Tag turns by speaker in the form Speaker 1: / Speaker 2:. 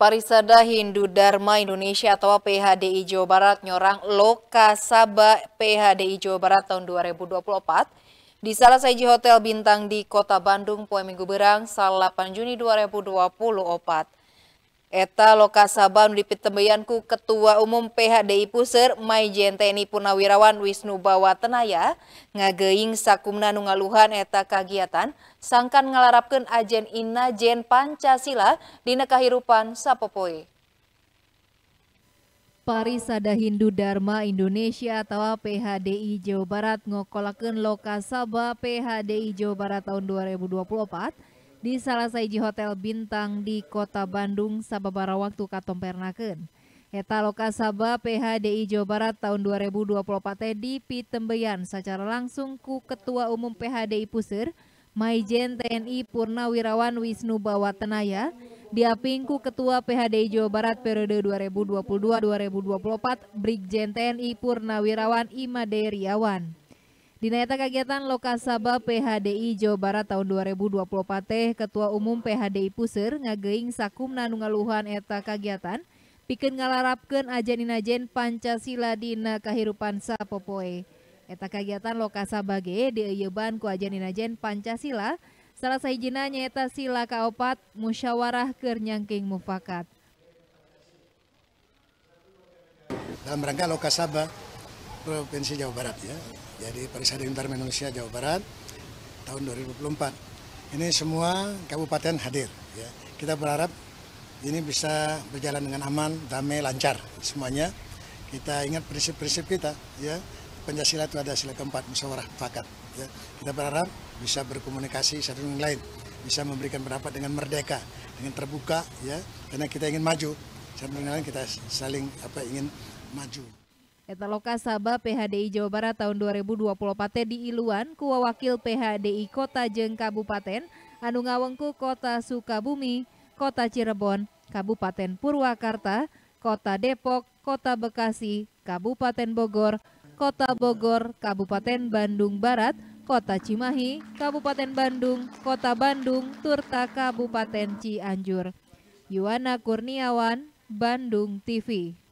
Speaker 1: Parisada Hindu Dharma Indonesia atau PHDI Jawa Barat nyorang Lokasaba PHDI Jawa Barat tahun 2024 di salah satu hotel bintang di kota Bandung poe Minggu Berang 8 Juni 2024. Eta lokasaban dipitemeyanku Ketua Umum PHDI Puser Maijen TNI Purnawirawan Wisnu Bawa Tenaya ngageing sakumna nungaluhan eta kagiatan sangkan ngalarapkan ajen inna jen Pancasila dina kahirupan sapopoe. Parisada Hindu Dharma Indonesia atau PHDI Jawa Barat ngokolakan lokasaba PHDI Jawa Barat tahun 2024 di salah saiji hotel bintang di kota Bandung sababara waktu Pernaken, Eta lokasaba PHDI Jawa Barat tahun 2024 teh Pitembeyan secara langsung ku Ketua Umum PHDI Pusir, Maijen TNI Purnawirawan Wisnu Bawatenaya, Tenaya, diapingku Ketua PHDI Jawa Barat periode 2022-2024 Brigjen TNI Purnawirawan Imade Riawan. Dinayata kegiatan Lokasaba PHDI Jawa Barat tahun 2024, Ketua Umum PHDI Puser ngageing sakum nanungaluhan eta kegiatan pikeun ngalarapkeun ajen-inajen Pancasila dina kahirupan sapopoe. Eta kegiatan Lokasaba ge dieuyeban ku ajen-inajen Pancasila salah sahijina nyaeta sila kaopat musyawarah keur nyangking mufakat.
Speaker 2: Dalam rangka Lokasaba Provinsi Jawa Barat ya. Jadi Pariwisata Inter Indonesia Jawa Barat tahun 2024. Ini semua kabupaten hadir ya. Kita berharap ini bisa berjalan dengan aman, damai, lancar semuanya. Kita ingat prinsip-prinsip kita ya. Pancasila itu ada sila keempat, musyawarah fakat. Ya. Kita berharap bisa berkomunikasi satu dengan lain, bisa memberikan pendapat dengan merdeka, dengan terbuka, ya, karena kita ingin maju. Satu dengan lain kita saling apa ingin maju.
Speaker 1: Etaloka Sabah PHDI Jawa Barat tahun 2024 di Iluan, Kua Wakil PHDI Kota Jeng Kabupaten, Anu Ngawengku Kota Sukabumi, Kota Cirebon, Kabupaten Purwakarta, Kota Depok, Kota Bekasi, Kabupaten Bogor, Kota Bogor, Kabupaten Bandung Barat, Kota Cimahi, Kabupaten Bandung, Kota Bandung, Turta Kabupaten Cianjur. Yuwana Kurniawan, Bandung TV.